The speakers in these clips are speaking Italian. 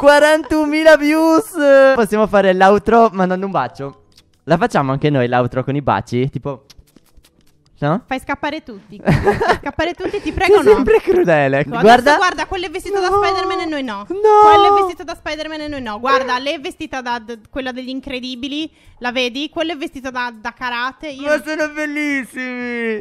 41.000 views. Possiamo fare l'outro mandando un bacio. La facciamo anche noi l'outro con i baci? Tipo... No? Fai scappare tutti. scappare tutti, ti prego. È no. sempre crudele. No, guarda, guarda, quello è vestito no. da Spider-Man e noi no. No. Quello è vestito da Spider-Man e noi no. Guarda, lei è vestita da quella degli incredibili. La vedi? Quello è vestito da, da karate. Io... Ma sono bellissimi.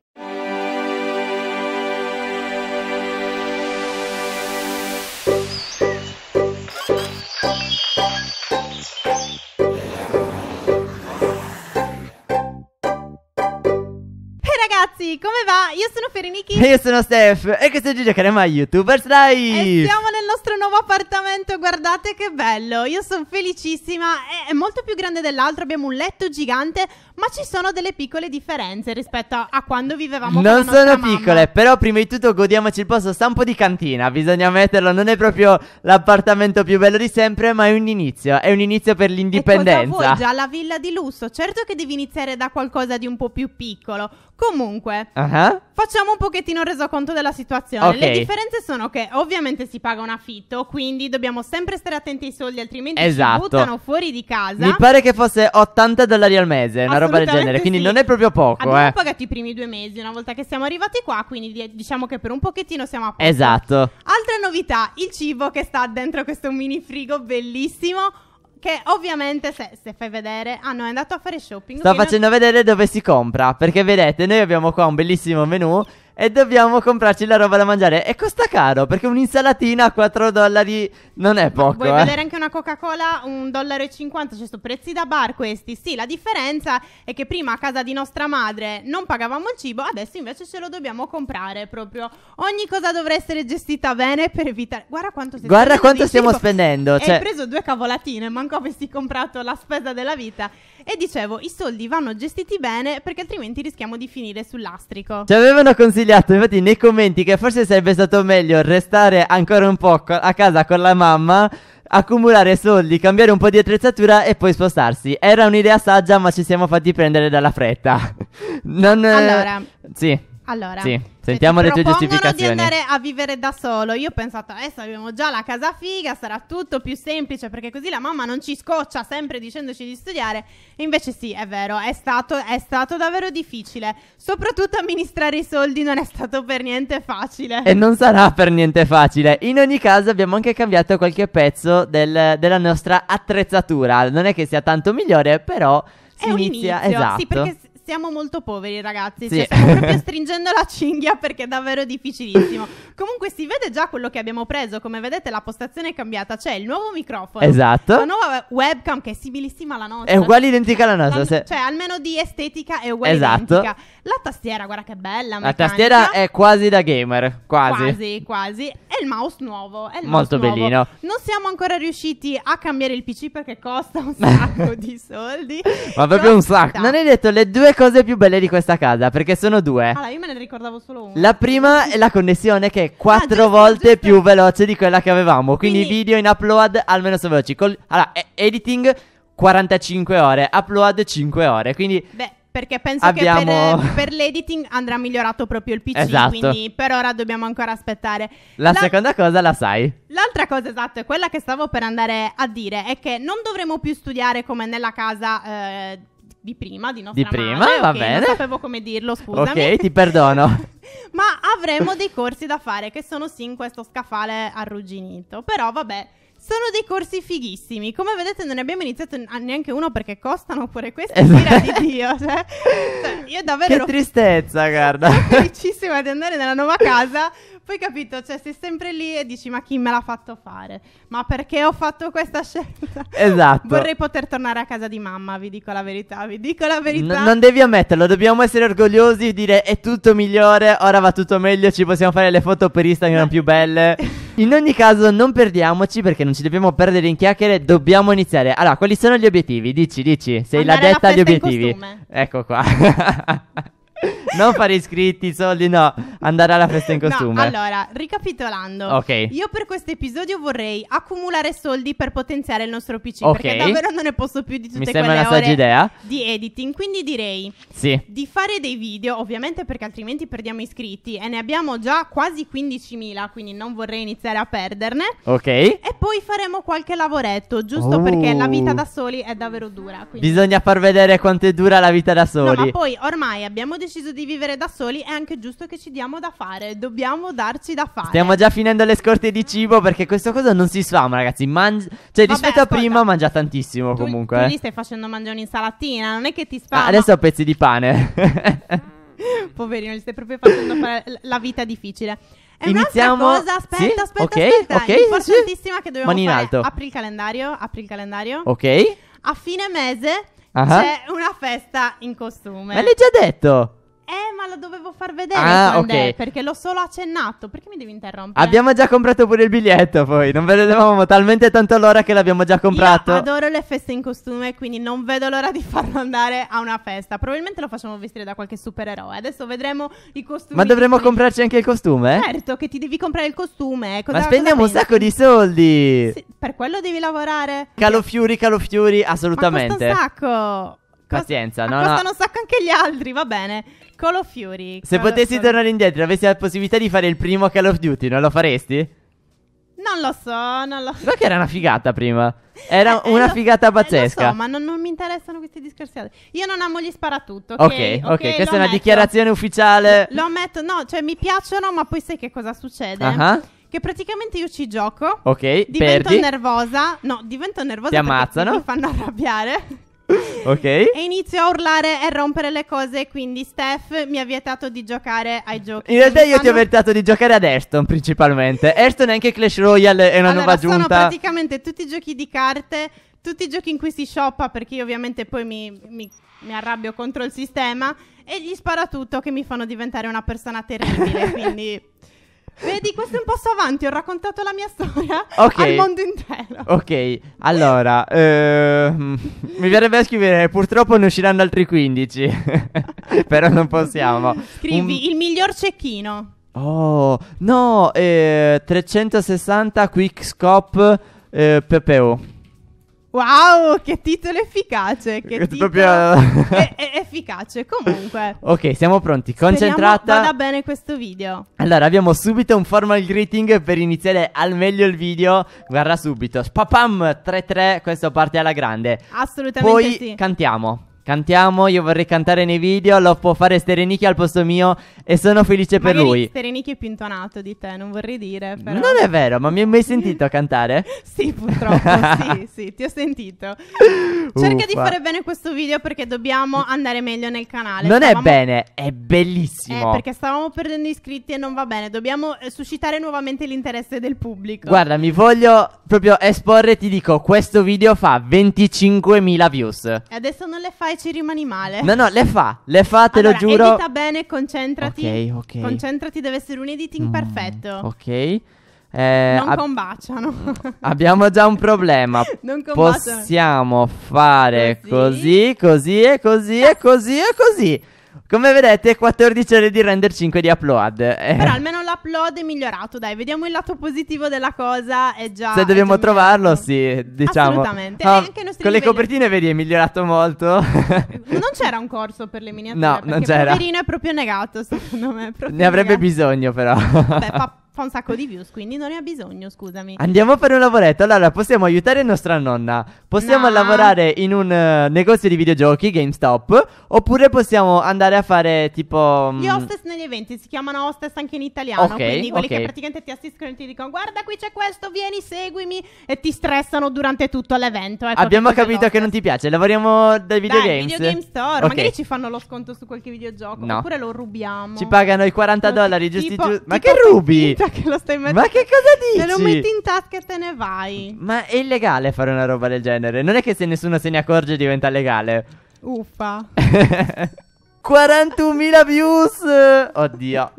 ragazzi, come va? Io sono Ferenichi. E io sono Steph. E questo è Gigi Carema YouTubers Live. E siamo nostro nuovo appartamento, guardate che bello. Io sono felicissima, è, molto più grande dell'altro, abbiamo un letto gigante, ma ci sono delle piccole differenze rispetto a, quando vivevamo non con sono piccole, però prima di tutto godiamoci il posto sta un po' di cantina, bisogna metterlo, non è proprio l'appartamento più bello di sempre, ma è un inizio, è un inizio per l'indipendenza. Ma ecco, già la villa di lusso, certo che devi iniziare da qualcosa di un po' più piccolo. Comunque, uh-huh. facciamo un pochettino resoconto della situazione. Okay. Le differenze sono che ovviamente si paga una affitto, quindi dobbiamo sempre stare attenti ai soldi, altrimenti esatto. ci buttano fuori di casa. Mi pare che fosse 80 dollari al mese, una roba del genere, quindi sì. non è proprio poco. Abbiamo eh. pagato i primi due mesi una volta che siamo arrivati qua, quindi diciamo che per un pochettino siamo a posto. Esatto. Altra novità, il cibo che sta dentro questo mini frigo bellissimo che ovviamente se, se, fai vedere ah no è andato a fare shopping sto facendo non... vedere dove si compra perché vedete noi abbiamo qua un bellissimo menu e dobbiamo comprarci la roba da mangiare. E costa caro perché un'insalatina a 4 dollari non è poco. Vuoi eh. vedere anche una Coca-Cola, Un dollaro e 50, cioè sono prezzi da bar questi. Sì, la differenza è che prima a casa di nostra madre non pagavamo il cibo, adesso invece ce lo dobbiamo comprare proprio. Ogni cosa dovrà essere gestita bene per evitare... Guarda quanto, Guarda quanto stiamo cibo. spendendo. Cioè... Hai preso due cavolatine, manco avessi comprato la spesa della vita. E dicevo, i soldi vanno gestiti bene perché altrimenti rischiamo di finire sull'astrico. Ci avevano consigliato, infatti, nei commenti che forse sarebbe stato meglio restare ancora un po' a casa con la mamma accumulare soldi, cambiare un po' di attrezzatura e poi spostarsi. Era un'idea saggia, ma ci siamo fatti prendere dalla fretta. non, eh, allora, eh, sì. Allora. Sì. Sentiamo le tue giustificazioni. di andare a vivere da solo. Io ho pensato, adesso abbiamo già la casa figa, sarà tutto più semplice perché così la mamma non ci scoccia sempre dicendoci di studiare. Invece sì, è vero, è stato, è stato davvero difficile. Soprattutto amministrare i soldi non è stato per niente facile. E non sarà per niente facile. In ogni caso abbiamo anche cambiato qualche pezzo del, della nostra attrezzatura. Non è che sia tanto migliore, però... Si è inizia, inizio, esatto. sì, perché siamo molto poveri, ragazzi. Sì. Cioè, stiamo proprio stringendo la cinghia perché è davvero difficilissimo. Comunque, si vede già quello che abbiamo preso. Come vedete, la postazione è cambiata. C'è il nuovo microfono, esatto. la nuova webcam che è similissima alla nostra. È uguale identica alla nostra. se... Cioè, almeno di estetica è uguale esatto. identica. La tastiera, guarda che bella. Meccanica. La tastiera è quasi da gamer. Quasi, quasi. quasi. E il mouse nuovo. È il mouse molto nuovo. bellino. Non siamo ancora riusciti a cambiare il PC perché costa un sacco di soldi. Ma proprio un sacco. Esatto. Non hai detto le due cose più belle di questa casa, perché sono due. Allora, io me ne ricordavo solo una. La prima è la connessione che è quattro ah, volte giusto. più veloce di quella che avevamo. Quindi, Quindi... video in upload almeno sono veloci. Col... Allora, editing 45 ore, upload 5 ore. Quindi... Beh perché penso Abbiamo... che per, per, l'editing andrà migliorato proprio il PC, esatto. quindi per ora dobbiamo ancora aspettare. La, la, seconda cosa la sai. L'altra cosa esatto, è quella che stavo per andare a dire, è che non dovremo più studiare come nella casa... Eh, di prima, di nostra di prima, madre, va okay, bene. Non sapevo come dirlo, scusami. Ok, ti perdono. Ma avremo dei corsi da fare che sono sì in questo scaffale arrugginito. Però vabbè, sono dei corsi fighissimi. Come vedete, non ne abbiamo iniziato neanche uno perché costano pure questi. Esatto. di Dio. Cioè. cioè, io davvero. Che tristezza, guarda. Sono felicissima di andare nella nuova casa. Poi capito, cioè sei sempre lì e dici ma chi me l'ha fatto fare? Ma perché ho fatto questa scelta? Esatto. Vorrei poter tornare a casa di mamma, vi dico la verità, vi dico la verità. N- non devi ammetterlo, dobbiamo essere orgogliosi e dire è tutto migliore, ora va tutto meglio, ci possiamo fare le foto per Instagram più belle. In ogni caso non perdiamoci perché non ci dobbiamo perdere in chiacchiere, dobbiamo iniziare. Allora, quali sono gli obiettivi? Dici, dici, sei Andare la detta agli obiettivi. Ecco qua. non fare iscritti, soldi, no. Andare alla festa in costume. No, allora, ricapitolando. Ok. Io per questo episodio vorrei accumulare soldi per potenziare il nostro PC. Ok. Perché davvero non ne posso più di tutte Mi sembra una saggia idea. di editing. Quindi direi sì. di fare dei video, ovviamente perché altrimenti perdiamo iscritti. E ne abbiamo già quasi 15.000, quindi non vorrei iniziare a perderne. Ok. E poi faremo qualche lavoretto, giusto oh. perché la vita da soli è davvero dura. Quindi... Bisogna far vedere quanto è dura la vita da soli. No, ma poi ormai abbiamo deciso di di vivere da soli, è anche giusto che ci diamo da fare. Dobbiamo darci da fare. Stiamo già finendo le scorte di cibo perché questa cosa non si sfama, ragazzi. Mangi- cioè, Vabbè, rispetto ascolta, a prima, mangia tantissimo tu, comunque. Tu eh. gli stai facendo mangiare un'insalatina, non è che ti sfama. Ah, adesso ho pezzi di pane. Poverino, gli stai proprio facendo fare la vita difficile. È Iniziamo... cosa, aspetta, sì? aspetta, okay, aspetta. Okay, importantissima sì. che dobbiamo Mani fare. alto. Apri il calendario, apri il calendario. Ok. A fine mese uh-huh. c'è una festa in costume. Me l'hai già detto. Eh, ma lo dovevo far vedere ah, okay. è, perché l'ho solo accennato. Perché mi devi interrompere? Abbiamo già comprato pure il biglietto, poi. Non vedevamo talmente tanto l'ora che l'abbiamo già comprato. Io adoro le feste in costume, quindi non vedo l'ora di farlo andare a una festa. Probabilmente lo facciamo vestire da qualche supereroe. Adesso vedremo i costumi. Ma dovremmo comprarci anche il costume? Eh? Certo, che ti devi comprare il costume. Eh. Cosa, ma spendiamo un sacco di soldi. Sì, per quello devi lavorare. Calofiori, calofiori, assolutamente. Ma un sacco. Pazienza, no, no. Costano un sacco anche gli altri, va bene. Call of Fury. Se potessi tornare indietro e avessi la possibilità di fare il primo Call of Duty, non lo faresti? Non lo so, non lo so. Però che era una figata prima. Era eh, eh una lo, figata eh, pazzesca. Eh, so, ma non, non, mi interessano questi discorsi. Io non amo gli sparatutto. Ok, ok, okay, okay questa è una dichiarazione ufficiale. Lo ammetto, no, cioè mi piacciono, ma poi sai che cosa succede? Uh-huh. Che praticamente io ci gioco. Ok, divento perdi. nervosa. No, divento nervosa. Ti ammazzano. Mi fanno arrabbiare. ok. E inizio a urlare e rompere le cose. Quindi Steph mi ha vietato di giocare ai giochi. In realtà io fanno... ti ho vietato di giocare ad Aston principalmente. Aston è anche Clash Royale è una allora, nuova giunta. Sono praticamente tutti i giochi di carte, tutti i giochi in cui si shoppa perché io ovviamente poi mi, mi, mi arrabbio contro il sistema e gli spara tutto che mi fanno diventare una persona terribile. quindi... Vedi, questo è un passo avanti, ho raccontato la mia storia okay. al mondo intero. Ok, allora, ehm, mi verrebbe a scrivere, purtroppo ne usciranno altri 15, però non possiamo. Scrivi un... il miglior cecchino. Oh, no, eh, 360 Quickscope eh, Pepeo. Wow, che titolo efficace! Che è titolo proprio... è, è efficace. Comunque, ok, siamo pronti. Concentrata. Speriamo vada bene questo video. Allora, abbiamo subito un formal greeting per iniziare al meglio il video. Guarda subito, spapam 3-3. Questo parte alla grande. Assolutamente Poi sì. cantiamo. Cantiamo, io vorrei cantare nei video, lo può fare Sterenicchi al posto mio e sono felice Magari per lui. Sterenicchi è più intonato di te, non vorrei dire, però... Non è vero, ma mi hai mai sentito cantare? sì, purtroppo, sì, sì, ti ho sentito. Cerca Uffa. di fare bene questo video perché dobbiamo andare meglio nel canale. Non stavamo... è bene, è bellissimo. Eh, perché stavamo perdendo iscritti e non va bene, dobbiamo eh, suscitare nuovamente l'interesse del pubblico. Guarda, mi voglio proprio esporre, ti dico, questo video fa 25.000 views. E adesso non le fai ci rimani male. No, no, le fa, le fa, te allora, lo giuro. Edita bene, concentrati. Ok, ok. Concentrati, deve essere un editing mm, perfetto. Ok. Eh, non ab- combaciano. abbiamo già un problema. non combaciano. Possiamo fare così, così, così e così e così. E così. Come vedete, 14 ore di render 5 di upload. Eh. Però almeno l'upload è migliorato, dai, vediamo il lato positivo della cosa. È già. Se dobbiamo già trovarlo, sì, diciamo. Assolutamente. Ah, con livelli... le copertine, vedi, è migliorato molto. non c'era un corso per le miniature. No, non c'era. Il poverino è proprio negato, secondo me. ne avrebbe negato. bisogno, però. Beh, papà fa un sacco di views, quindi non ne ha bisogno, scusami. Andiamo a fare un lavoretto. Allora, possiamo aiutare nostra nonna. Possiamo no. lavorare in un uh, negozio di videogiochi, GameStop, oppure possiamo andare a fare tipo... Mm, Gli hostess negli eventi si chiamano hostess anche in italiano, Ok, quindi quelli ok. che praticamente ti assistono e ti dicono guarda qui c'è questo, vieni, seguimi e ti stressano durante tutto l'evento. Ecco, Abbiamo tipo capito che non ti piace, lavoriamo dai dai, videogames. videogame store, Ok. magari ci fanno lo sconto su qualche videogioco, No. oppure lo rubiamo. Ci pagano i 40 dollari, giusti Tipo- giusti. Ma che rubi? finta ora che lo stai mettendo. Ma che cosa dici? Te lo metti in tasca e te ne vai. Ma è illegale fare una roba del genere. Non è che se nessuno se ne accorge diventa legale. Uffa. 41.000 views. Oddio.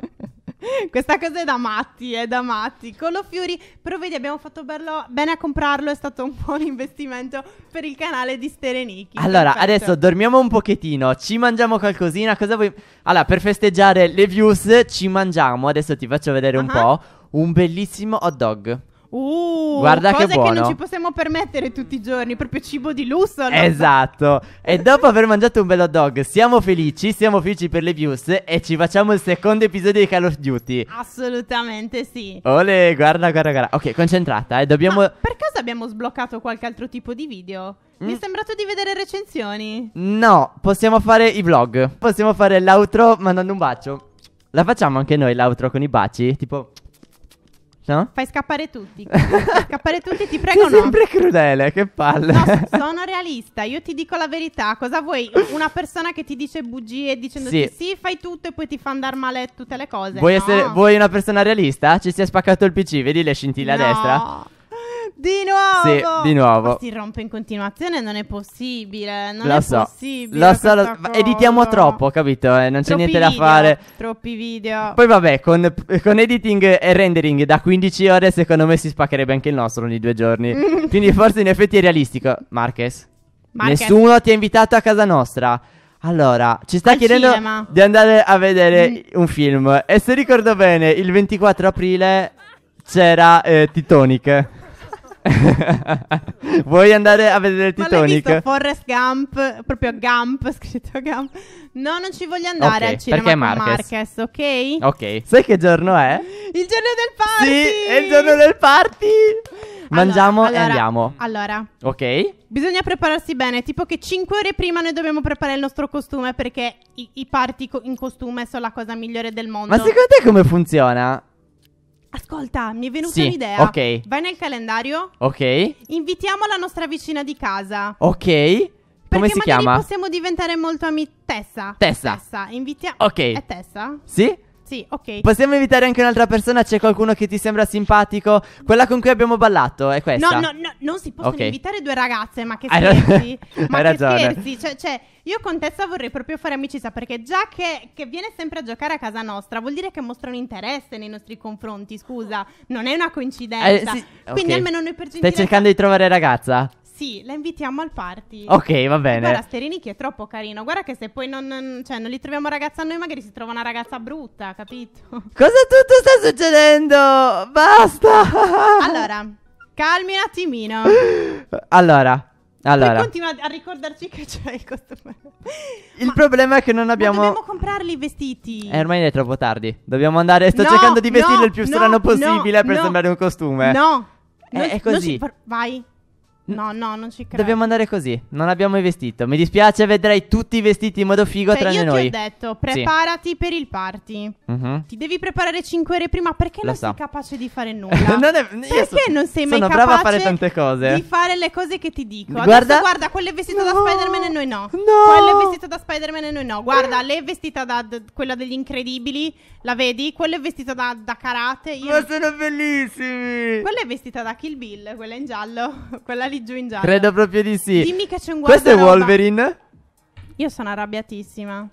Questa cosa è da matti, è da matti. Colo Fiori, però vedi, abbiamo fatto bello, bene a comprarlo, è stato un buon investimento per il canale di Stereniki. Allora, perfetto. adesso dormiamo un pochettino, ci mangiamo qualcosina, cosa vuoi? Allora, per festeggiare le views ci mangiamo, adesso ti faccio vedere uh-huh. un po', un bellissimo hot dog. Uh, Guarda che buono. che non ci possiamo permettere tutti i giorni, proprio cibo di lusso. Allora. Esatto. e dopo aver mangiato un bel hot dog, siamo felici, siamo felici per le views e ci facciamo il secondo episodio di Call of Duty. Assolutamente sì. Ole, guarda, guarda, guarda. Ok, concentrata, eh. Dobbiamo Ma per caso abbiamo sbloccato qualche altro tipo di video? Mi mm. è sembrato di vedere recensioni. No, possiamo fare i vlog. Possiamo fare l'outro mandando un bacio. La facciamo anche noi l'outro con i baci? Tipo No? Fai scappare tutti. scappare tutti, ti prego. Sei no. sempre crudele, che palle. No, sono realista, io ti dico la verità. Cosa vuoi? Una persona che ti dice bugie dicendo sì, sì fai tutto e poi ti fa andare male tutte le cose. Vuoi, no. essere, vuoi una persona realista? Ci si è spaccato il PC, vedi le scintille a destra? No. Di nuovo! Sì, di nuovo. Ma si rompe in continuazione, non è possibile. Non lo è so. possibile. Lo so, lo... editiamo troppo, capito? Eh? Non troppi c'è niente video, da fare. Troppi video. Poi vabbè, con, con, editing e rendering da 15 ore, secondo me si spaccherebbe anche il nostro ogni due giorni. Quindi forse in effetti è realistico. Marques, Marques. nessuno ti ha invitato a casa nostra. Allora, ci sta Al chiedendo cinema. di andare a vedere mm. un film. E se ricordo bene, il 24 aprile c'era eh, Titonic. Vuoi andare a vedere il Titanic? Ma l'hai Forrest Gump, proprio Gump, scritto Gump. No, non ci voglio andare okay, al cinema perché Marquez. Marquez, ok? Ok. Sai che giorno è? Il giorno del party! Sì, è il giorno del party! Mangiamo allora, e allora, andiamo. Allora. Ok. Bisogna prepararsi bene, tipo che 5 ore prima noi dobbiamo preparare il nostro costume perché i, i party co- in costume sono la cosa migliore del mondo. Ma secondo te come funziona? Ascolta, mi è venuta Sì, un'idea. ok. Vai nel calendario. Ok. Invitiamo la nostra vicina di casa. Ok. Come perché si magari chiama? possiamo diventare molto amici. Tessa. Tessa. Invitiamo. Ok. È Tessa? Sì? Sì, ok. Possiamo invitare anche un'altra persona? C'è qualcuno che ti sembra simpatico? Quella con cui abbiamo ballato è questa. No, no, no non si possono okay. invitare due ragazze, ma che scherzi. ma Hai che ragione. scherzi, cioè, cioè, io con Tessa vorrei proprio fare amicizia perché già che, che, viene sempre a giocare a casa nostra vuol dire che mostra un interesse nei nostri confronti, scusa, non è una coincidenza. Eh, sì, Quindi okay. almeno noi per gentilezza... Stai cercando di trovare ragazza? Sì, la invitiamo al party. Ok, va bene. Guarda, Sterinichi è troppo carino. Guarda che se poi non, cioè, non li troviamo ragazza noi, magari si trova una ragazza brutta, capito? Cosa tutto sta succedendo? Basta! allora, calmi un attimino. allora, allora. Poi continua a ricordarci che c'è il costume. Il ma, problema è che non abbiamo. Ma dobbiamo comprarli i vestiti. Eh, ormai è troppo tardi. Dobbiamo andare. Sto no, cercando di vestirlo no, il più strano no, possibile per sembrare un costume. No, eh, è così. Par- vai. No, no, non ci credo. Dobbiamo andare così. Non abbiamo il vestito. Mi dispiace, vedrai tutti i vestiti in modo figo cioè, tranne noi. Io ti ho detto, preparati sì. per il party. Uh-huh. Ti devi preparare 5 ore prima perché Lo non so. sei capace di fare nulla. è, perché so, non sei mai capace a fare tante cose. di fare le cose che ti dico? Guarda, Adesso, guarda quelle vestite no. da Spider-Man e noi no. No. Quelle vestite da Spider-Man e noi no. Guarda, lei è vestita da d- quella degli incredibili, la vedi? Quella è vestita da, da karate. Io... Ma sono bellissimi. Quella è vestita da Kill Bill, quella in giallo. quella lì lì giù in giallo. Credo proprio di sì. Dimmi che c'è un guardaroba. Questo è Wolverine? Io sono arrabbiatissima.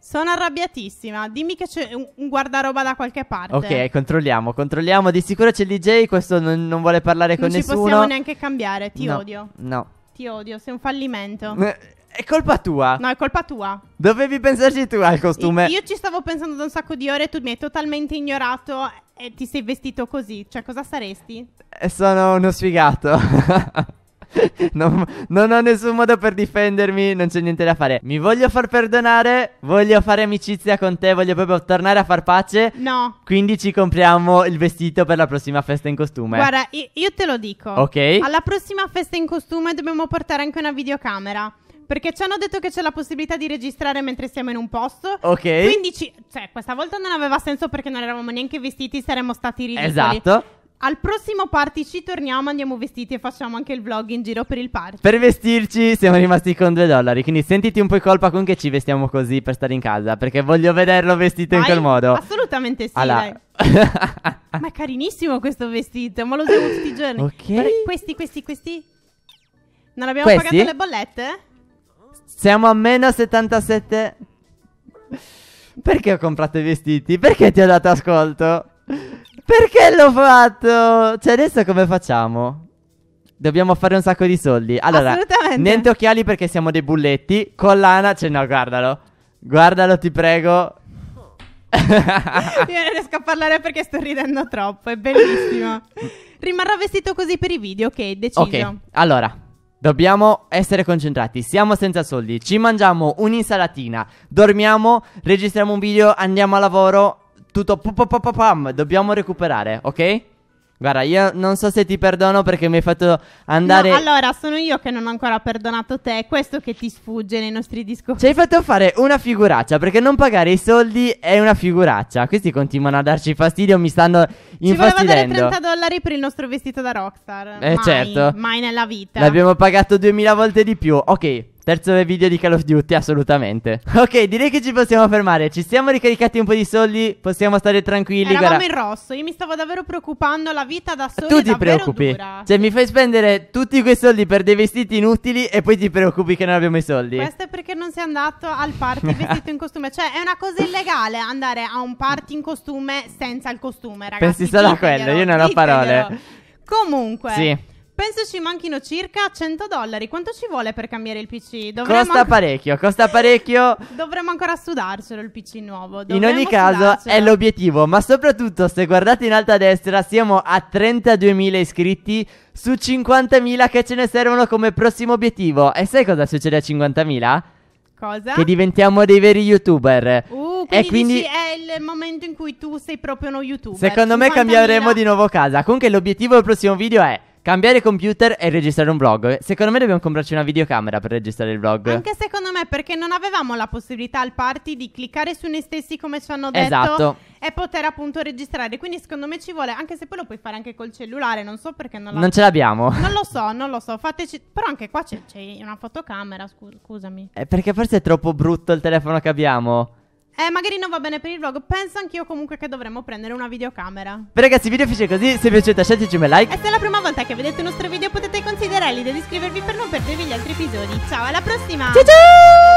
Sono arrabbiatissima. Dimmi che c'è un, un guardaroba da qualche parte. Ok, controlliamo, controlliamo. Di sicuro c'è il DJ, questo non, non vuole parlare non con nessuno. Non ci possiamo neanche cambiare, ti no, odio. No. Ti odio, sei un fallimento. Eh, è colpa tua. No, è colpa tua. Dovevi pensarci tu al costume. Io, io ci stavo pensando da un sacco di ore e tu mi hai totalmente ignorato. E ti sei vestito così? Cioè, cosa saresti? Eh, sono uno sfigato. non, non, ho nessun modo per difendermi, non c'è niente da fare. Mi voglio far perdonare, voglio fare amicizia con te, voglio proprio tornare a far pace. No. Quindi ci compriamo il vestito per la prossima festa in costume. Guarda, io, io te lo dico. Ok. Alla prossima festa in costume dobbiamo portare anche una videocamera. Perché ci hanno detto che c'è la possibilità di registrare mentre siamo in un posto. Ok. Quindi, ci- cioè, questa volta non aveva senso perché non eravamo neanche vestiti, saremmo stati ridicoli. Esatto. Al prossimo party ci torniamo, andiamo vestiti e facciamo anche il vlog in giro per il party. Per vestirci siamo rimasti con due dollari, quindi sentiti un po' in colpa con che ci vestiamo così per stare in casa, perché voglio vederlo vestito in quel modo. Assolutamente sì, allora. dai. Ma è carinissimo questo vestito, ma lo usiamo tutti i giorni. Ok. questi, questi, questi. Non abbiamo Questi? pagato le bollette? Siamo a meno 77. Perché ho comprato i vestiti? Perché ti ho dato ascolto? Perché l'ho fatto? Cioè, adesso come facciamo? Dobbiamo fare un sacco di soldi. Allora, niente occhiali perché siamo dei bulletti. Collana, cioè no, guardalo. Guardalo, ti prego. Io non riesco a parlare perché sto ridendo troppo, è bellissimo. Rimarrò vestito così per i video, ok, deciso. Ok, allora, Dobbiamo essere concentrati, siamo senza soldi, ci mangiamo un'insalatina, dormiamo, registriamo un video, andiamo a lavoro, tutto pam pam pam pam, dobbiamo recuperare, ok? Guarda, io non so se ti perdono perché mi hai fatto andare. No, allora, sono io che non ho ancora perdonato te. È questo che ti sfugge nei nostri discorsi. Ci hai fatto fare una figuraccia perché non pagare i soldi è una figuraccia. Questi continuano a darci fastidio, mi stanno infastidendo. Ci voleva dare 30 dollari per il nostro vestito da rockstar. Eh, mai, certo. Mai nella vita. L'abbiamo pagato 2000 volte di più. Ok, Terzo video di Call of Duty, assolutamente. Ok, direi che ci possiamo fermare. Ci siamo ricaricati un po' di soldi, possiamo stare tranquilli. Eravamo guarda. in rosso, io mi stavo davvero preoccupando. La vita da sola Tu ti preoccupi. Dura. Cioè, mi fai spendere tutti quei soldi per dei vestiti inutili e poi ti preoccupi che non abbiamo i soldi. Questo è perché non sei andato al party vestito in costume. Cioè, è una cosa illegale andare a un party in costume senza il costume, ragazzi. Pensi solo a quello, io non ho parole. Comunque. Sì. Penso ci manchino circa 100 dollari. Quanto ci vuole per cambiare il PC? Dovremmo costa parecchio, costa parecchio. Dovremmo ancora sudarcelo il PC nuovo. Dovremmo in ogni caso è l'obiettivo, ma soprattutto se guardate in alto a destra siamo a 32.000 iscritti su 50.000 che ce ne servono come prossimo obiettivo. E sai cosa succede a 50.000? Cosa? Che diventiamo dei veri youtuber. Uh, quindi, e quindi è il momento in cui tu sei proprio uno youtuber. Secondo me cambieremo di nuovo casa. Comunque l'obiettivo del prossimo video è Cambiare computer e registrare un vlog. Secondo me dobbiamo comprarci una videocamera per registrare il vlog. Anche secondo me, perché non avevamo la possibilità al party di cliccare su noi stessi come ci hanno detto. Esatto. E poter appunto registrare. Quindi secondo me ci vuole, anche se poi lo puoi fare anche col cellulare, non so perché non, non ce l'abbiamo. Non lo so, non lo so. Fateci... Però anche qua c'è, c'è una fotocamera, scu- scusami. È eh, perché forse è troppo brutto il telefono che abbiamo. Eh, magari non va bene per il vlog. Penso anch'io comunque che dovremmo prendere una videocamera. Beh, ragazzi, il video finisce così. Se vi è piaciuto, lasciateci un bel like. E se è la prima volta che vedete il nostro video, potete considerare l'idea di iscrivervi per non perdervi gli altri episodi. Ciao, alla prossima! Ciao ciao!